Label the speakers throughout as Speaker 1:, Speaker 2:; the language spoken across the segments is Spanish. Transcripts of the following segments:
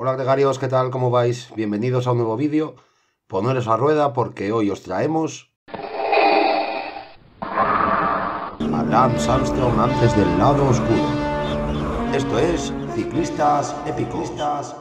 Speaker 1: Hola gregarios, ¿qué tal? ¿Cómo vais? Bienvenidos a un nuevo vídeo. Poneros a rueda porque hoy os traemos... Lance Armstrong antes del lado oscuro. Esto es Ciclistas Épicos.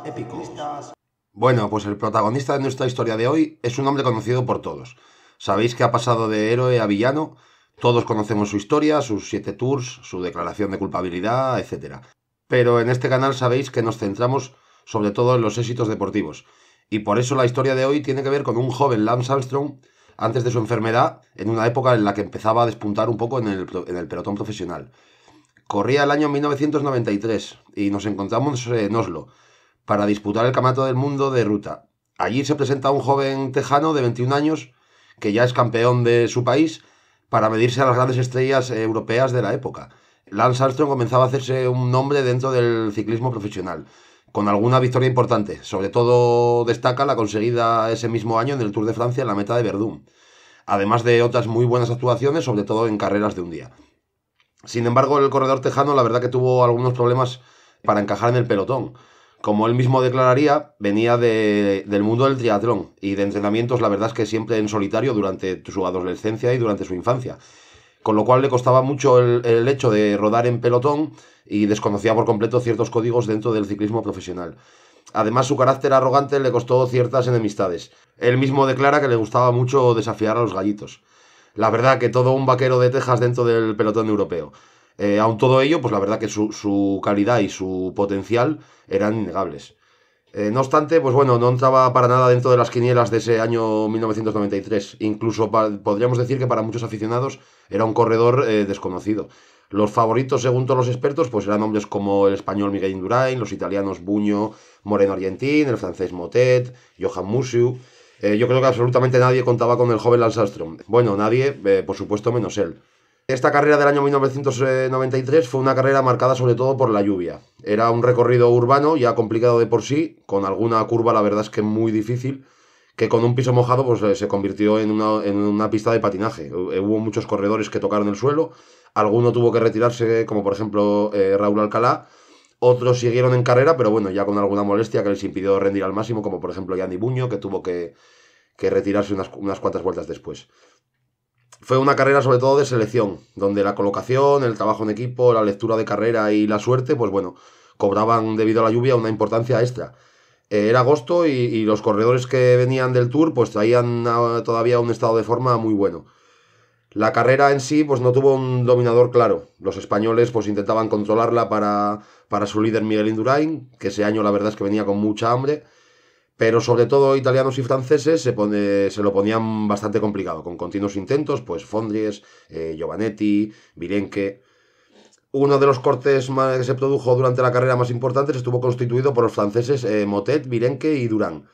Speaker 1: epiclistas Bueno, pues el protagonista de nuestra historia de hoy es un hombre conocido por todos. Sabéis que ha pasado de héroe a villano. Todos conocemos su historia, sus siete tours, su declaración de culpabilidad, etc. Pero en este canal sabéis que nos centramos sobre todo en los éxitos deportivos. Y por eso la historia de hoy tiene que ver con un joven Lance Armstrong antes de su enfermedad, en una época en la que empezaba a despuntar un poco en el, en el pelotón profesional. Corría el año 1993 y nos encontramos en Oslo para disputar el Campeonato del Mundo de ruta. Allí se presenta un joven tejano de 21 años que ya es campeón de su país para medirse a las grandes estrellas eh, europeas de la época. Lance Armstrong comenzaba a hacerse un nombre dentro del ciclismo profesional con alguna victoria importante. Sobre todo destaca la conseguida ese mismo año en el Tour de Francia en la meta de Verdún, además de otras muy buenas actuaciones, sobre todo en carreras de un día. Sin embargo, el corredor tejano la verdad que tuvo algunos problemas para encajar en el pelotón. Como él mismo declararía, venía de, del mundo del triatlón y de entrenamientos, la verdad es que siempre en solitario durante su adolescencia y durante su infancia con lo cual le costaba mucho el, hecho de rodar en pelotón y desconocía por completo ciertos códigos dentro del ciclismo profesional. Además, su carácter arrogante le costó ciertas enemistades. Él mismo declara que le gustaba mucho desafiar a los gallitos. La verdad que todo un vaquero de Texas dentro del pelotón europeo. Eh, aun todo ello, pues la verdad que su calidad y su potencial eran innegables. Eh, no obstante, pues bueno, no entraba para nada dentro de las quinielas de ese año 1993. Incluso podríamos decir que para muchos aficionados era un corredor eh, desconocido. Los favoritos, según todos los expertos, pues eran hombres como el español Miguel Indurain, los italianos Buño, Moreno Argentín, el francés Motet, Johan Musiu. Eh, yo creo que absolutamente nadie contaba con el joven Lance Bueno, nadie, por supuesto, menos él. Esta carrera del año 1993 fue una carrera marcada sobre todo por la lluvia. Era un recorrido urbano ya complicado de por sí, con alguna curva la verdad es que muy difícil, que con un piso mojado pues, eh, se convirtió en una, en una pista de patinaje. Eh, hubo muchos corredores que tocaron el suelo, alguno tuvo que retirarse, como por ejemplo eh, Raúl Alcalá, otros siguieron en carrera, pero bueno, ya con alguna molestia que les impidió rendir al máximo, como por ejemplo Yandy Buño, que tuvo que, retirarse unas, unas cuantas vueltas después fue una carrera sobre todo de selección, donde la colocación, el trabajo en equipo, la lectura de carrera y la suerte, pues bueno, cobraban debido a la lluvia una importancia extra. Eh, era agosto y, los corredores que venían del Tour pues traían todavía un estado de forma muy bueno. La carrera en sí pues no tuvo un dominador claro. Los españoles pues intentaban controlarla para, para su líder Miguel Indurain, que ese año la verdad es que venía con mucha hambre pero sobre todo italianos y franceses se, pone, se lo ponían bastante complicado, con continuos intentos, pues Fondries, eh, Giovanetti, Virenque. Uno de los cortes que se produjo durante la carrera más importante estuvo constituido por los franceses eh, Motet, Virenque y Durán.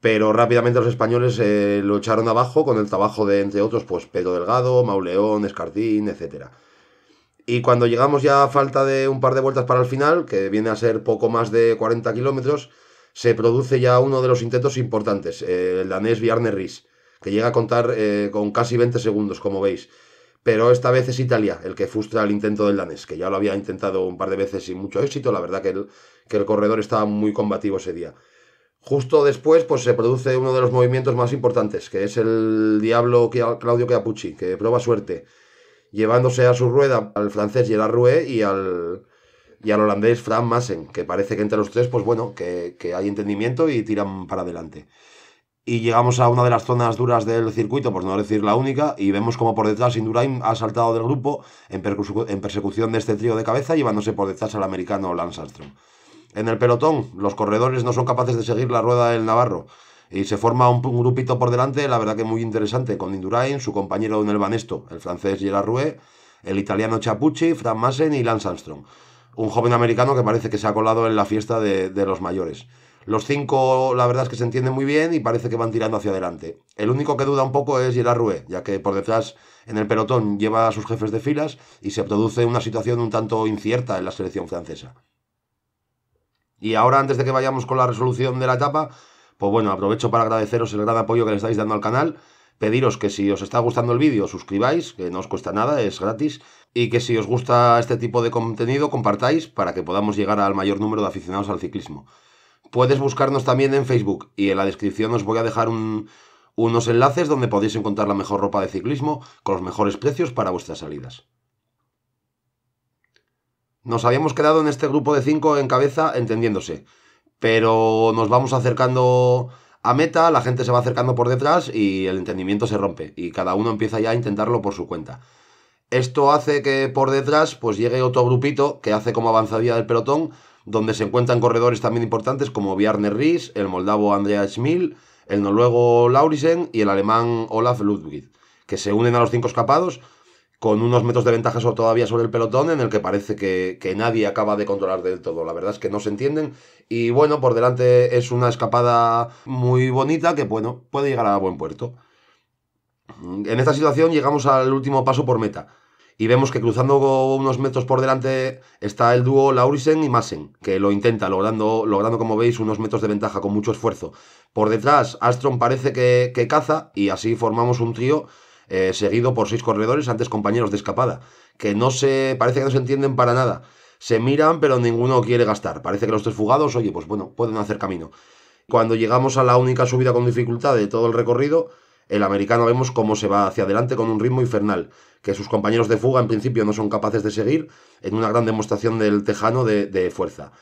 Speaker 1: Pero rápidamente los españoles eh, lo echaron abajo con el trabajo de, entre otros, pues Pedro Delgado, Mauleón, Escartín, etc. Y cuando llegamos ya a falta de un par de vueltas para el final, que viene a ser poco más de 40 kilómetros, se produce ya uno de los intentos importantes, eh, el danés viarne Ries, que llega a contar eh, con casi 20 segundos, como veis. Pero esta vez es Italia el que frustra el intento del danés, que ya lo había intentado un par de veces sin mucho éxito. La verdad que el, que el corredor estaba muy combativo ese día. Justo después, pues se produce uno de los movimientos más importantes, que es el diablo Claudio capucci que prueba suerte, llevándose a su rueda al francés Gerard Rue y al, y al holandés Fran Massen, que parece que entre los tres, pues bueno, que, hay entendimiento y tiran para adelante. Y llegamos a una de las zonas duras del circuito, por no decir la única, y vemos como por detrás Indurain ha saltado del grupo en, persecución de este trío de cabeza, llevándose por detrás al americano Lance Armstrong. En el pelotón, los corredores no son capaces de seguir la rueda del Navarro, y se forma un, grupito por delante, la verdad que muy interesante, con Indurain, su compañero en el el francés Gerard Rouet, el italiano Chapucci, Fran Massen y Lance Armstrong un joven americano que parece que se ha colado en la fiesta de, los mayores. Los cinco, la verdad es que se entienden muy bien y parece que van tirando hacia adelante. El único que duda un poco es Gerard Rue, ya que por detrás en el pelotón lleva a sus jefes de filas y se produce una situación un tanto incierta en la selección francesa. Y ahora, antes de que vayamos con la resolución de la etapa, pues bueno, aprovecho para agradeceros el gran apoyo que le estáis dando al canal Pediros que si os está gustando el vídeo, suscribáis, que no os cuesta nada, es gratis. Y que si os gusta este tipo de contenido, compartáis para que podamos llegar al mayor número de aficionados al ciclismo. Puedes buscarnos también en Facebook y en la descripción os voy a dejar unos enlaces donde podéis encontrar la mejor ropa de ciclismo con los mejores precios para vuestras salidas. Nos habíamos quedado en este grupo de 5 en cabeza entendiéndose, pero nos vamos acercando a meta, la gente se va acercando por detrás y el entendimiento se rompe y cada uno empieza ya a intentarlo por su cuenta. Esto hace que por detrás pues llegue otro grupito que hace como avanzadilla del pelotón, donde se encuentran corredores también importantes como Bjarne Ries, el moldavo andreas Schmil, el noruego Laurisen y el alemán Olaf Ludwig, que se unen a los cinco escapados con unos metros de ventaja sobre, todavía sobre el pelotón en el que parece que, nadie acaba de controlar del todo. La verdad es que no se entienden y bueno, por delante es una escapada muy bonita que bueno, puede llegar a buen puerto. En esta situación llegamos al último paso por meta y vemos que cruzando unos metros por delante está el dúo Laurisen y Massen, que lo intenta logrando, logrando como veis unos metros de ventaja con mucho esfuerzo. Por detrás Astron parece que, que caza y así formamos un trío eh, seguido por seis corredores, antes compañeros de escapada, que no se, parece que no se entienden para nada. Se miran, pero ninguno quiere gastar. Parece que los tres fugados, oye, pues bueno, pueden hacer camino. Cuando llegamos a la única subida con dificultad de todo el recorrido, el americano vemos cómo se va hacia adelante con un ritmo infernal, que sus compañeros de fuga en principio no son capaces de seguir, en una gran demostración del tejano de fuerza.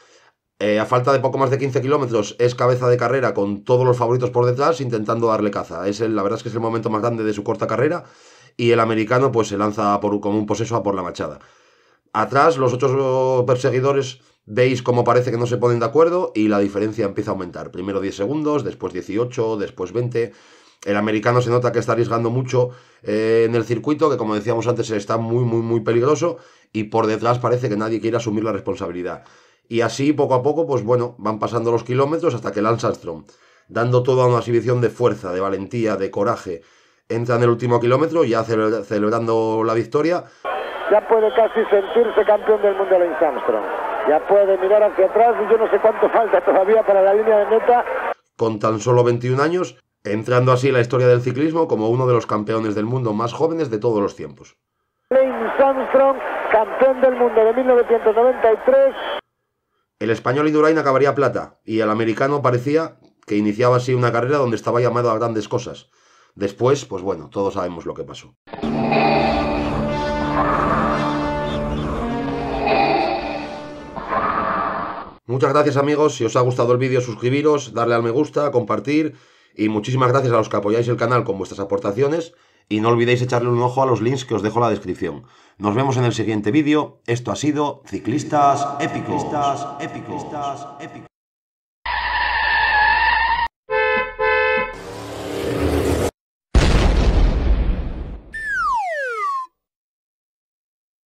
Speaker 1: Eh, a falta de poco más de 15 kilómetros es cabeza de carrera con todos los favoritos por detrás intentando darle caza. Es la verdad es que es el momento más grande de su corta carrera y el americano pues se lanza por, como un poseso a por la machada. Atrás los otros perseguidores veis como parece que no se ponen de acuerdo y la diferencia empieza a aumentar. Primero 10 segundos, después 18, después 20. El americano se nota que está arriesgando mucho eh, en el circuito, que como decíamos antes está muy, muy, muy peligroso y por detrás parece que nadie quiere asumir la responsabilidad. Y así, poco a poco, pues bueno, van pasando los kilómetros hasta que Lance Armstrong, dando toda una exhibición de fuerza, de valentía, de coraje, entra en el último kilómetro, ya celebrando la victoria. Ya puede casi sentirse campeón del mundo Lance Armstrong. Ya puede mirar hacia atrás y yo no sé cuánto falta todavía para la línea de meta. Con tan solo 21 años, entrando así en la historia del ciclismo como uno de los campeones del mundo más jóvenes de todos los tiempos. Lance Armstrong, campeón del mundo de 1993, el español Indurain acabaría plata y el americano parecía que iniciaba así una carrera donde estaba llamado a grandes cosas. Después, pues bueno, todos sabemos lo que pasó. Muchas gracias amigos, si os ha gustado el vídeo suscribiros, darle al me gusta, compartir y muchísimas gracias a los que apoyáis el canal con vuestras aportaciones y no olvidéis echarle un ojo a los links que os dejo en la descripción. Nos vemos en el siguiente vídeo. Esto ha sido Ciclistas Épicos.